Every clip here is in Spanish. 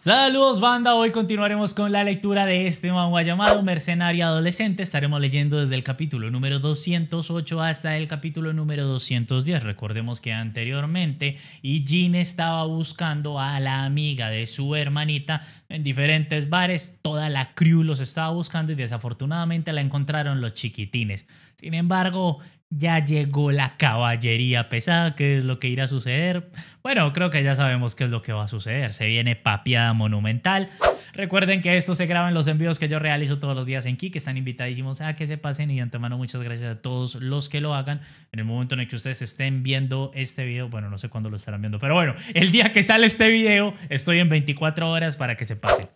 Saludos banda, hoy continuaremos con la lectura de este manga llamado Mercenario Adolescente. Estaremos leyendo desde el capítulo número 208 hasta el capítulo número 210. Recordemos que anteriormente Jin estaba buscando a la amiga de su hermanita en diferentes bares. Toda la crew los estaba buscando y desafortunadamente la encontraron los chiquitines. Sin embargo, ya llegó la caballería pesada, qué es lo que irá a suceder. Bueno, creo que ya sabemos qué es lo que va a suceder. Se viene papiada monumental. Recuerden que esto se graba en los envíos que yo realizo todos los días en Kik. Están invitadísimos a que se pasen y de antemano muchas gracias a todos los que lo hagan. En el momento en el que ustedes estén viendo este video, bueno, no sé cuándo lo estarán viendo, pero bueno, el día que sale este video estoy en 24 horas para que se pase.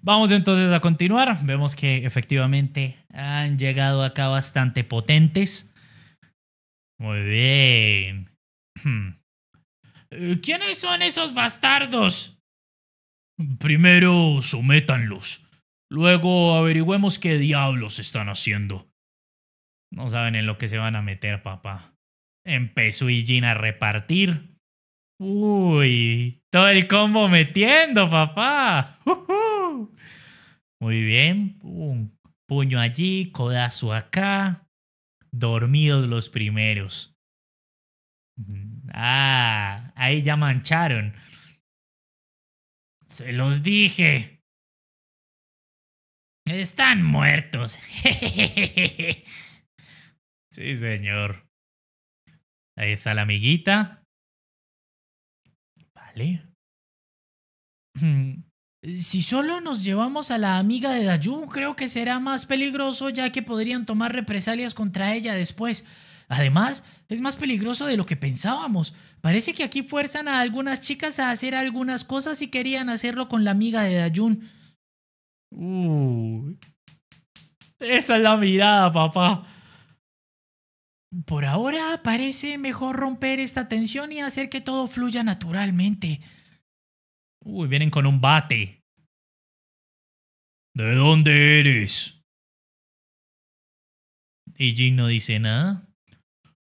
Vamos entonces a continuar. Vemos que efectivamente han llegado acá bastante potentes. Muy bien. Eh, ¿Quiénes son esos bastardos? Primero sometanlos. Luego averigüemos qué diablos están haciendo. No saben en lo que se van a meter, papá. Empezó Ijin a repartir. Uy, todo el combo metiendo, papá. Muy bien. puño allí, codazo acá dormidos los primeros. Ah, ahí ya mancharon. Se los dije. Están muertos. sí, señor. Ahí está la amiguita. Vale. Hmm. Si solo nos llevamos a la amiga de Dayun, creo que será más peligroso ya que podrían tomar represalias contra ella después. Además, es más peligroso de lo que pensábamos. Parece que aquí fuerzan a algunas chicas a hacer algunas cosas y querían hacerlo con la amiga de Dayun. esa es la mirada, papá. Por ahora parece mejor romper esta tensión y hacer que todo fluya naturalmente. Uy, vienen con un bate. ¿De dónde eres? Y Jin no dice nada.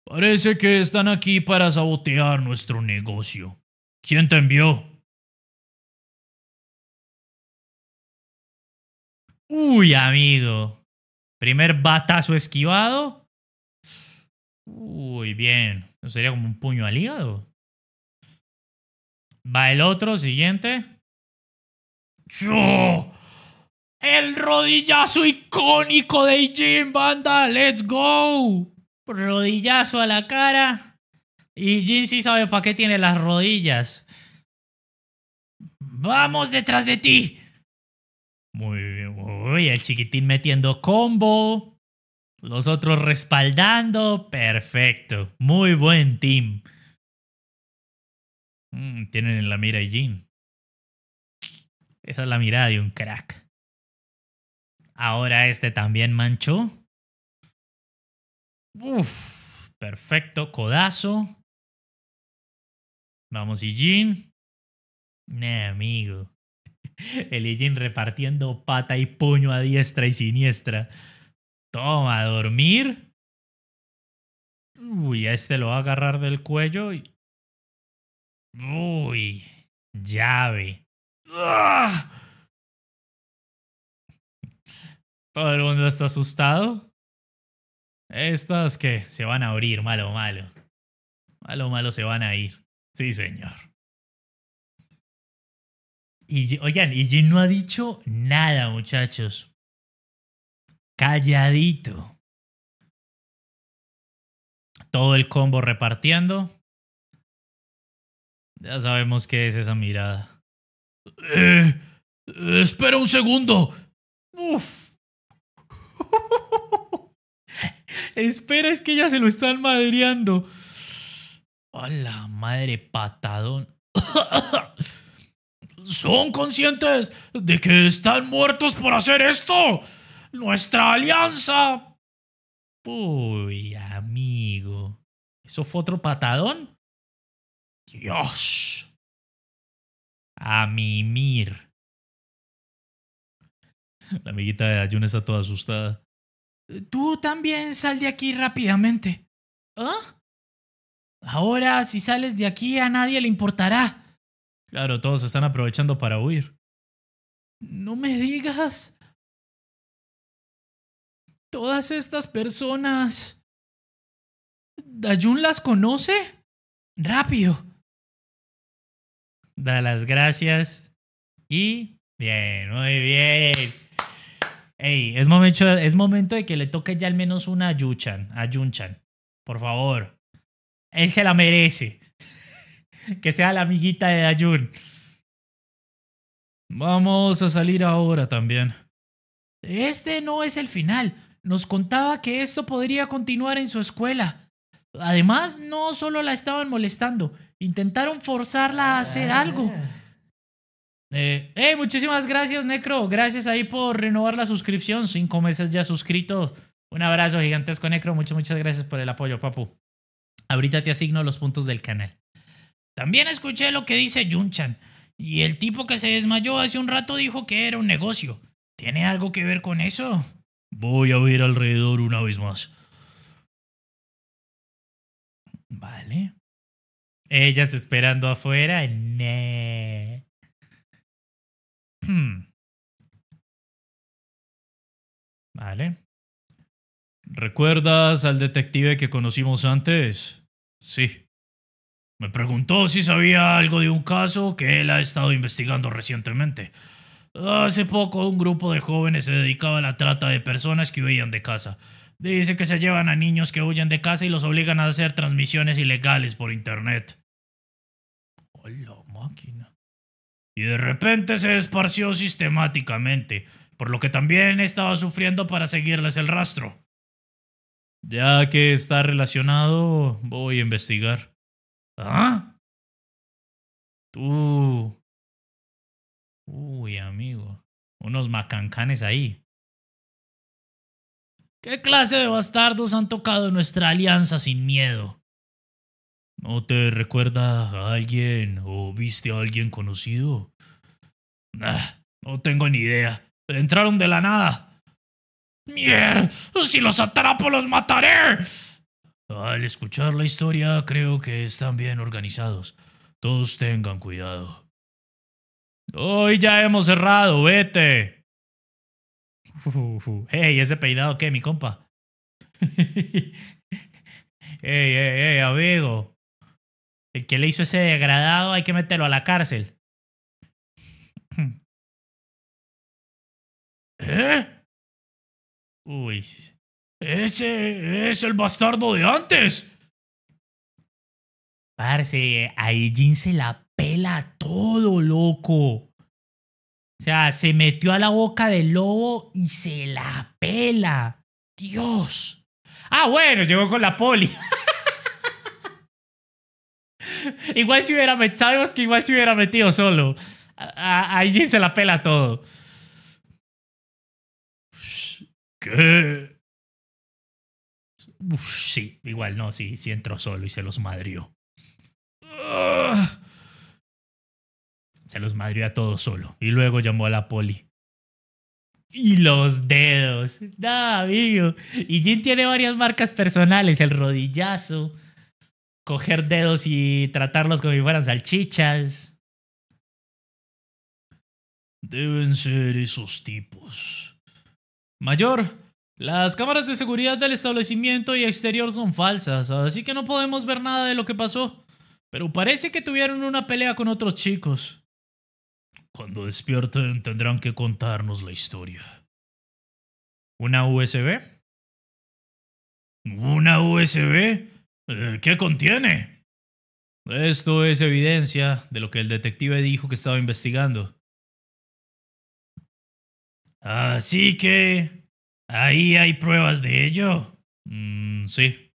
Parece que están aquí para sabotear nuestro negocio. ¿Quién te envió? Uy, amigo. Primer batazo esquivado. Uy, bien. ¿No sería como un puño al hígado? Va el otro, siguiente. ¡Yo! El rodillazo icónico de Jim banda. ¡Let's go! Rodillazo a la cara. Y sí sabe para qué tiene las rodillas. ¡Vamos detrás de ti! Muy bien. Uy, el chiquitín metiendo combo. Los otros respaldando. Perfecto. Muy buen team. Mm, tienen en la mira a Esa es la mirada de un crack. Ahora este también manchó. perfecto, codazo. Vamos, Ijin. Nah, amigo. El Ijin repartiendo pata y puño a diestra y siniestra. Toma, a dormir. Uy, a este lo va a agarrar del cuello y Uy, llave. ¡Ah! Todo el mundo está asustado. Estas que se van a abrir, malo, malo. Malo, malo se van a ir. Sí, señor. Y oigan, y no ha dicho nada, muchachos. Calladito. Todo el combo repartiendo. Ya sabemos qué es esa mirada. Eh, espera un segundo. Uf. espera, es que ya se lo están madreando. ¡Hola madre patadón. ¿Son conscientes de que están muertos por hacer esto? ¡Nuestra alianza! Uy, amigo. ¿Eso fue otro patadón? Dios. A mir. La amiguita de Ayun está toda asustada. Tú también sal de aquí rápidamente. ¿Ah? Ahora, si sales de aquí, a nadie le importará. Claro, todos están aprovechando para huir. No me digas. Todas estas personas. ¿Dayun las conoce? Rápido da las gracias y bien, muy bien. Ey, es momento, es momento de que le toque ya al menos una a Yuchan, a Yunchan. Por favor. Él se la merece. que sea la amiguita de Dayun. Vamos a salir ahora también. Este no es el final. Nos contaba que esto podría continuar en su escuela. Además, no solo la estaban molestando, Intentaron forzarla a hacer ah. algo. Eh, muchísimas gracias, Necro. Gracias ahí por renovar la suscripción. Cinco meses ya suscrito. Un abrazo gigantesco, Necro. Muchas, muchas gracias por el apoyo, papu. Ahorita te asigno los puntos del canal. También escuché lo que dice Junchan. Y el tipo que se desmayó hace un rato dijo que era un negocio. ¿Tiene algo que ver con eso? Voy a ver alrededor una vez más. Vale. Ellas esperando afuera. Hmm. Vale. ¿Recuerdas al detective que conocimos antes? Sí. Me preguntó si sabía algo de un caso que él ha estado investigando recientemente. Hace poco un grupo de jóvenes se dedicaba a la trata de personas que huían de casa. Dice que se llevan a niños que huyen de casa y los obligan a hacer transmisiones ilegales por internet. Hola, máquina. Y de repente se esparció sistemáticamente, por lo que también estaba sufriendo para seguirles el rastro. Ya que está relacionado, voy a investigar. ¿Ah? Tú. Uy, amigo. Unos macancanes ahí. ¿Qué clase de bastardos han tocado nuestra alianza sin miedo? ¿No te recuerda a alguien o viste a alguien conocido? no tengo ni idea. Entraron de la nada. ¡Mier! ¡Si los atrapo, los mataré! Al escuchar la historia, creo que están bien organizados. Todos tengan cuidado. Hoy ya hemos cerrado, vete. Hey, ese peinado qué, mi compa! ¡Ey, ey, ey, amigo! El le hizo ese degradado hay que meterlo a la cárcel. ¿Eh? Uy, ese es el bastardo de antes. Parece ahí Jin se la pela todo, loco. O sea, se metió a la boca del lobo y se la pela. Dios. Ah, bueno, llegó con la poli. igual si hubiera metido, sabemos que igual si hubiera metido solo. Allí se la pela todo. ¿Qué? sí, igual no, sí, sí entró solo y se los madrió. Ah se los madrió a todos solo. Y luego llamó a la poli. Y los dedos. Da, amigo. Y Jin tiene varias marcas personales. El rodillazo. Coger dedos y tratarlos como si fueran salchichas. Deben ser esos tipos. Mayor, las cámaras de seguridad del establecimiento y exterior son falsas, así que no podemos ver nada de lo que pasó. Pero parece que tuvieron una pelea con otros chicos. Cuando despierten tendrán que contarnos la historia. ¿Una USB? ¿Una USB? Eh, ¿Qué contiene? Esto es evidencia de lo que el detective dijo que estaba investigando. Así que... ¿Ahí hay pruebas de ello? Mm, sí.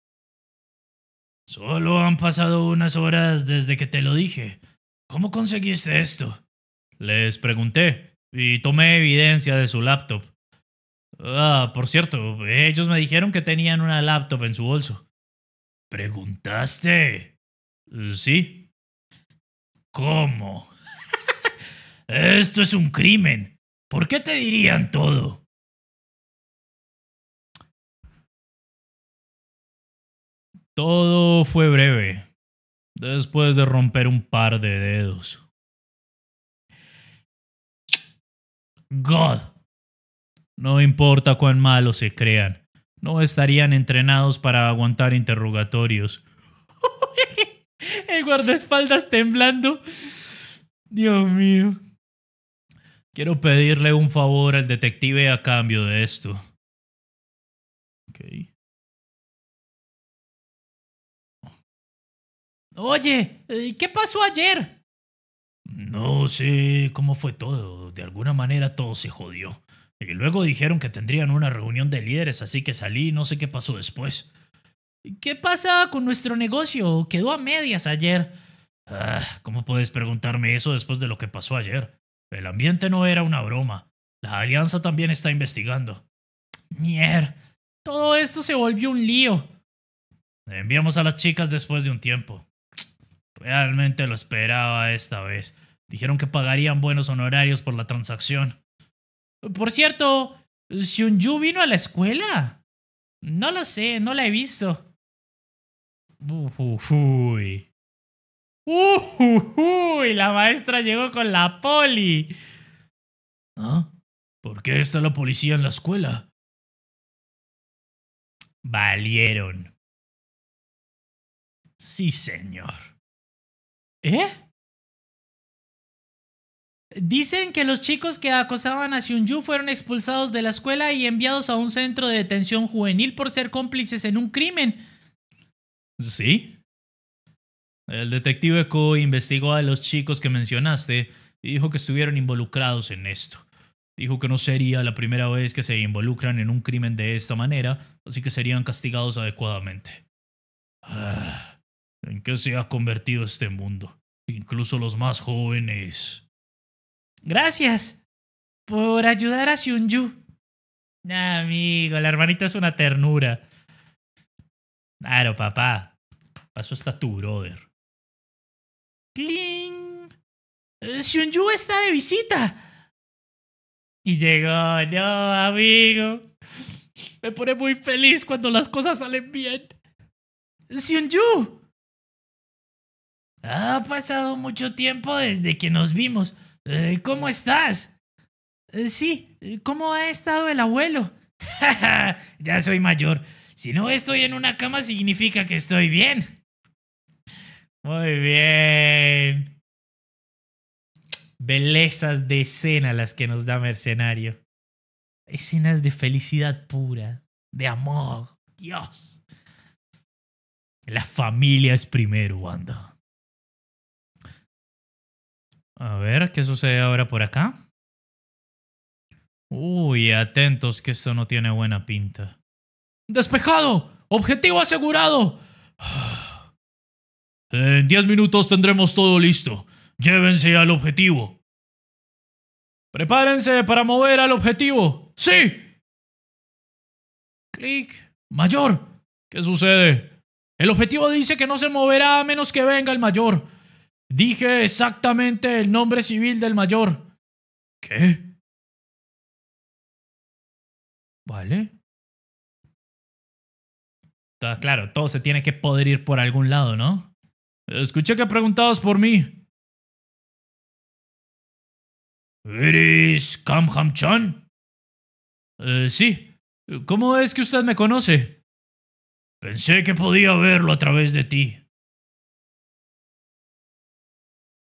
Solo han pasado unas horas desde que te lo dije. ¿Cómo conseguiste esto? Les pregunté y tomé evidencia de su laptop. Ah, por cierto, ellos me dijeron que tenían una laptop en su bolso. ¿Preguntaste? Sí. ¿Cómo? Esto es un crimen. ¿Por qué te dirían todo? Todo fue breve, después de romper un par de dedos. God. No importa cuán malos se crean, no estarían entrenados para aguantar interrogatorios. El guardaespaldas temblando. Dios mío. Quiero pedirle un favor al detective a cambio de esto. Ok. Oye, ¿qué pasó ayer? No sé cómo fue todo, de alguna manera todo se jodió. Y luego dijeron que tendrían una reunión de líderes, así que salí, y no sé qué pasó después. ¿Qué pasa con nuestro negocio? Quedó a medias ayer. Ah, ¿Cómo puedes preguntarme eso después de lo que pasó ayer? El ambiente no era una broma. La alianza también está investigando. Mier, todo esto se volvió un lío. Enviamos a las chicas después de un tiempo. Realmente lo esperaba esta vez. Dijeron que pagarían buenos honorarios por la transacción. Por cierto, Yu vino a la escuela? No lo sé, no la he visto. Uy. Uy, la maestra llegó con la poli. ¿Ah? ¿Por qué está la policía en la escuela? Valieron. Sí, señor. ¿Eh? Dicen que los chicos que acosaban a Yu fueron expulsados de la escuela y enviados a un centro de detención juvenil por ser cómplices en un crimen. ¿Sí? El detective Ko investigó a los chicos que mencionaste y dijo que estuvieron involucrados en esto. Dijo que no sería la primera vez que se involucran en un crimen de esta manera, así que serían castigados adecuadamente. Ah en qué se ha convertido este mundo, incluso los más jóvenes. Gracias por ayudar a siunju, amigo, la hermanita es una ternura. Claro, papá. Pasó hasta tu brother. ¡Cling! Eh, está de visita. Y llegó, no, amigo. Me pone muy feliz cuando las cosas salen bien. Sionyu. Ha pasado mucho tiempo desde que nos vimos. Eh, ¿Cómo estás? Eh, sí, eh, ¿cómo ha estado el abuelo? ya soy mayor. Si no estoy en una cama significa que estoy bien. Muy bien. Bellezas de escena las que nos da Mercenario. Escenas de felicidad pura, de amor. Dios. La familia es primero, Wanda. A ver, ¿qué sucede ahora por acá? Uy, atentos que esto no tiene buena pinta. ¡Despejado! ¡Objetivo asegurado! En 10 minutos tendremos todo listo. Llévense al objetivo. Prepárense para mover al objetivo. ¡Sí! ¡Click! Mayor. ¿Qué sucede? El objetivo dice que no se moverá a menos que venga el mayor. Dije exactamente el nombre civil del mayor. ¿Qué? Vale. claro, todo se tiene que poder ir por algún lado, ¿no? Escuché que preguntabas por mí. ¿Eres Kamhamchan? Chan? Eh, sí. ¿Cómo es que usted me conoce? Pensé que podía verlo a través de ti.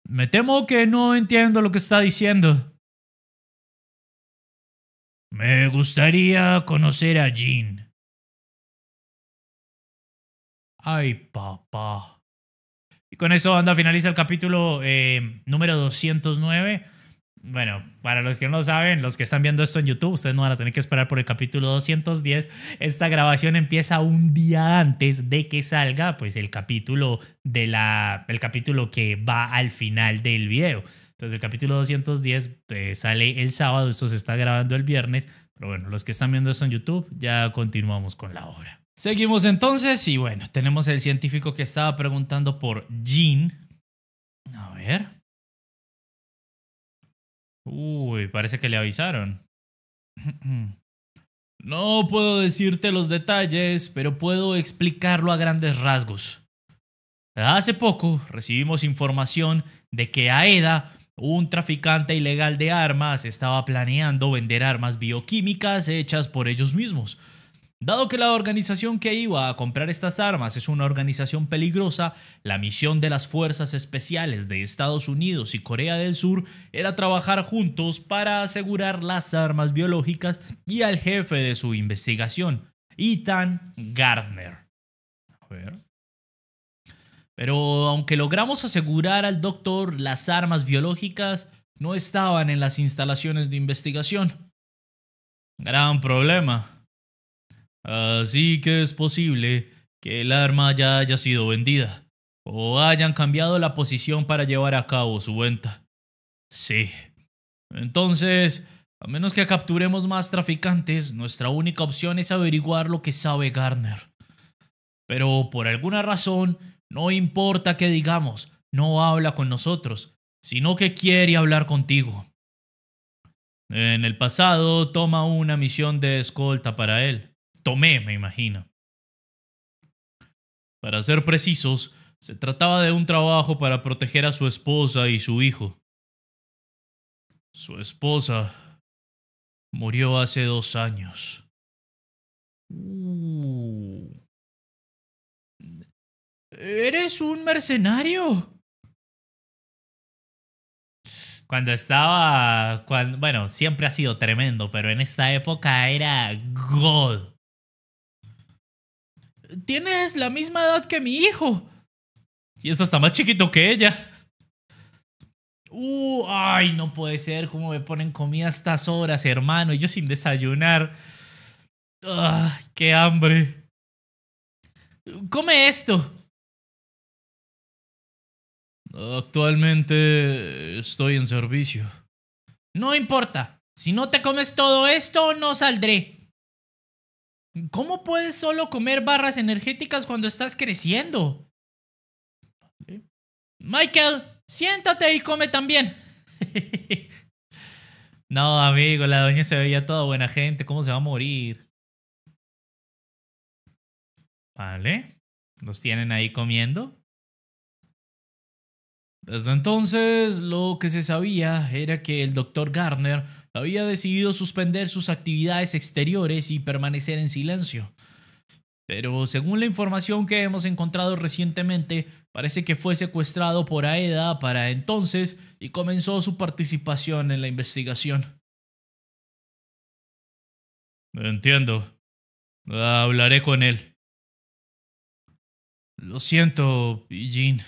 Me temo que no entiendo lo que está diciendo. Me gustaría conocer a Jean. Ay, papá. Y con eso, anda, finaliza el capítulo eh, número 209 bueno, para los que no lo saben, los que están viendo esto en YouTube, ustedes no van a tener que esperar por el capítulo 210. Esta grabación empieza un día antes de que salga, pues el capítulo de la, el capítulo que va al final del video. Entonces el capítulo 210 eh, sale el sábado, esto se está grabando el viernes, pero bueno, los que están viendo esto en YouTube, ya continuamos con la obra. Seguimos entonces y bueno, tenemos el científico que estaba preguntando por Jean. A ver. Uy, parece que le avisaron. No puedo decirte los detalles, pero puedo explicarlo a grandes rasgos. Hace poco recibimos información de que Aeda, un traficante ilegal de armas, estaba planeando vender armas bioquímicas hechas por ellos mismos Dado que la organización que iba a comprar estas armas es una organización peligrosa, la misión de las Fuerzas Especiales de Estados Unidos y Corea del Sur era trabajar juntos para asegurar las armas biológicas y al jefe de su investigación, Ethan Gardner. A ver. Pero aunque logramos asegurar al doctor las armas biológicas, no estaban en las instalaciones de investigación. Gran problema. Así que es posible que el arma ya haya sido vendida, o hayan cambiado la posición para llevar a cabo su venta. Sí. Entonces, a menos que capturemos más traficantes, nuestra única opción es averiguar lo que sabe Garner. Pero por alguna razón, no importa que digamos, no habla con nosotros, sino que quiere hablar contigo. En el pasado toma una misión de escolta para él tomé, me imagino. Para ser precisos, se trataba de un trabajo para proteger a su esposa y su hijo. Su esposa murió hace dos años. Uh. ¿Eres un mercenario? Cuando estaba... bueno, siempre ha sido tremendo, pero en esta época era God tienes la misma edad que mi hijo. Y es hasta más chiquito que ella. Uh, ay, no puede ser, cómo me ponen comida a estas horas, hermano, y yo sin desayunar. ah qué hambre. Come esto. Actualmente estoy en servicio. No importa. Si no te comes todo esto, no saldré. ¿Cómo puedes solo comer barras energéticas cuando estás creciendo? Michael, siéntate y come también. no, amigo, la doña se veía toda buena gente. ¿Cómo se va a morir? Vale. Los tienen ahí comiendo. Desde entonces, lo que se sabía era que el Dr. Garner había decidido suspender sus actividades exteriores y permanecer en silencio. Pero según la información que hemos encontrado recientemente, parece que fue secuestrado por AEDA para entonces y comenzó su participación en la investigación. Entiendo. Hablaré con él. Lo siento, Jean.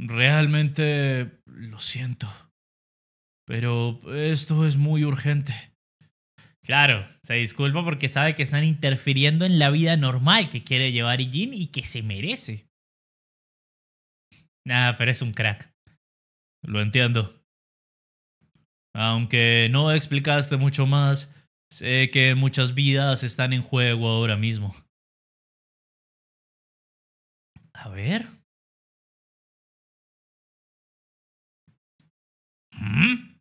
Realmente lo siento. Pero esto es muy urgente. Claro, se disculpa porque sabe que están interfiriendo en la vida normal que quiere llevar Jin y que se merece. Nah, pero es un crack. Lo entiendo. Aunque no explicaste mucho más, sé que muchas vidas están en juego ahora mismo. A ver. ¿Mm?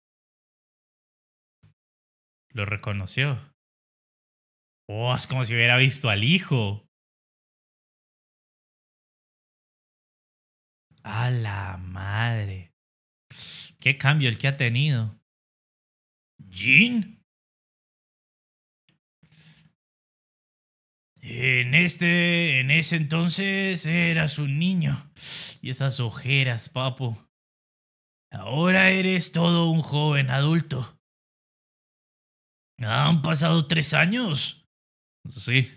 Lo reconoció. Oh, es como si hubiera visto al hijo. A la madre. Qué cambio el que ha tenido. ¿Jean? En este, en ese entonces eras un niño. Y esas ojeras, papo. Ahora eres todo un joven adulto. ¿Han pasado tres años? Sí.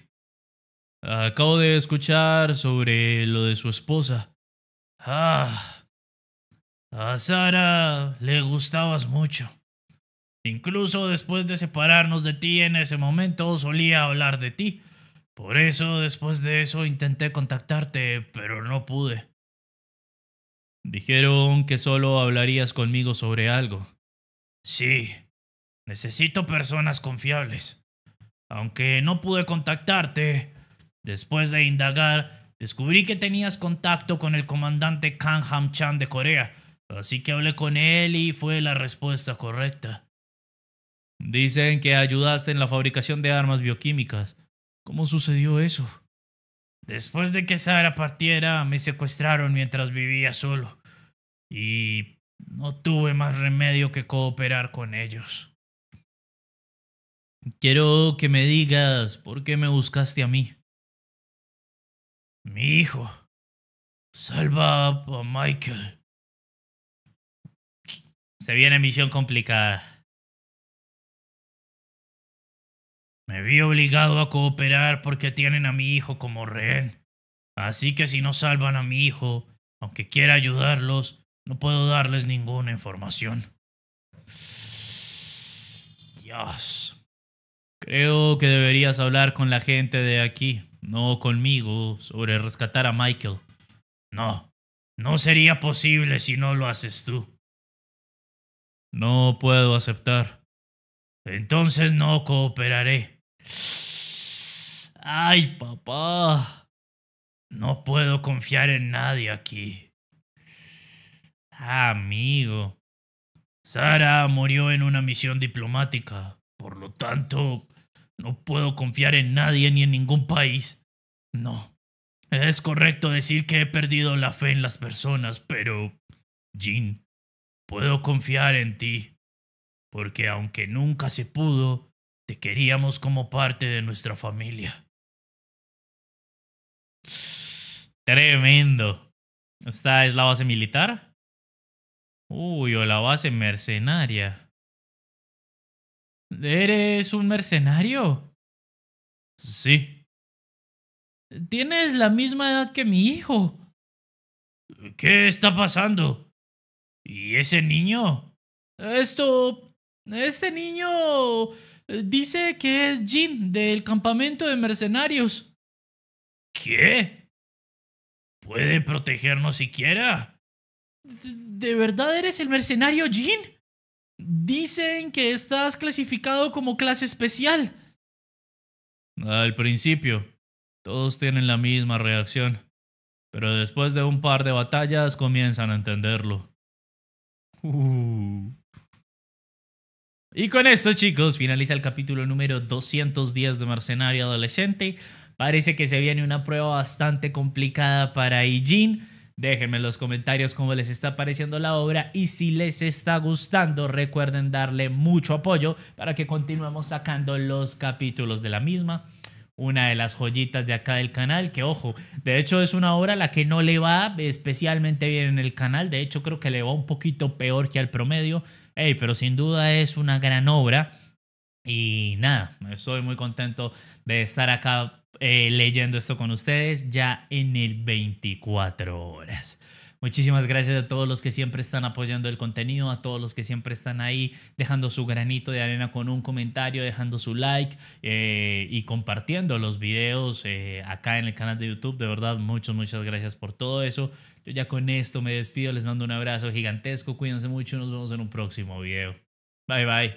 Acabo de escuchar sobre lo de su esposa. Ah. A Sara le gustabas mucho. Incluso después de separarnos de ti en ese momento solía hablar de ti. Por eso después de eso intenté contactarte, pero no pude. Dijeron que solo hablarías conmigo sobre algo. Sí, necesito personas confiables. Aunque no pude contactarte, después de indagar, descubrí que tenías contacto con el comandante Kang Ham Chan de Corea, así que hablé con él y fue la respuesta correcta. Dicen que ayudaste en la fabricación de armas bioquímicas. ¿Cómo sucedió eso? Después de que Sara partiera, me secuestraron mientras vivía solo. Y no tuve más remedio que cooperar con ellos. Quiero que me digas por qué me buscaste a mí. Mi hijo. Salva a Michael. Se viene misión complicada. Me vi obligado a cooperar porque tienen a mi hijo como rehén. Así que si no salvan a mi hijo, aunque quiera ayudarlos, no puedo darles ninguna información. Dios. Creo que deberías hablar con la gente de aquí, no conmigo, sobre rescatar a Michael. No, no sería posible si no lo haces tú. No puedo aceptar. Entonces no cooperaré. Ay, papá. No puedo confiar en nadie aquí. Ah, amigo. Sara murió en una misión diplomática. Por lo tanto, no puedo confiar en nadie ni en ningún país. No. Es correcto decir que he perdido la fe en las personas, pero... Jin, puedo confiar en ti. Porque aunque nunca se pudo, te queríamos como parte de nuestra familia. Tremendo. ¿Esta es la base militar? Uy, o la base mercenaria. ¿Eres un mercenario? Sí. Tienes la misma edad que mi hijo. ¿Qué está pasando? ¿Y ese niño? Esto... Este niño... Dice que es Jin del campamento de mercenarios. ¿Qué? ¿Puede protegernos siquiera? ¿De verdad eres el mercenario Jin? Dicen que estás clasificado como clase especial. Al principio, todos tienen la misma reacción, pero después de un par de batallas comienzan a entenderlo. Uh. Y con esto, chicos, finaliza el capítulo número 210 de Mercenario Adolescente. Parece que se viene una prueba bastante complicada para Ijin. Déjenme en los comentarios cómo les está pareciendo la obra y si les está gustando, recuerden darle mucho apoyo para que continuemos sacando los capítulos de la misma. Una de las joyitas de acá del canal, que ojo, de hecho es una obra la que no le va especialmente bien en el canal, de hecho creo que le va un poquito peor que al promedio, pero sin duda es una gran obra. Y nada, estoy muy contento de estar acá eh, leyendo esto con ustedes ya en el 24 horas. Muchísimas gracias a todos los que siempre están apoyando el contenido, a todos los que siempre están ahí dejando su granito de arena con un comentario, dejando su like eh, y compartiendo los videos eh, acá en el canal de YouTube. De verdad, muchas, muchas gracias por todo eso ya con esto me despido, les mando un abrazo gigantesco, cuídense mucho, nos vemos en un próximo video. Bye bye.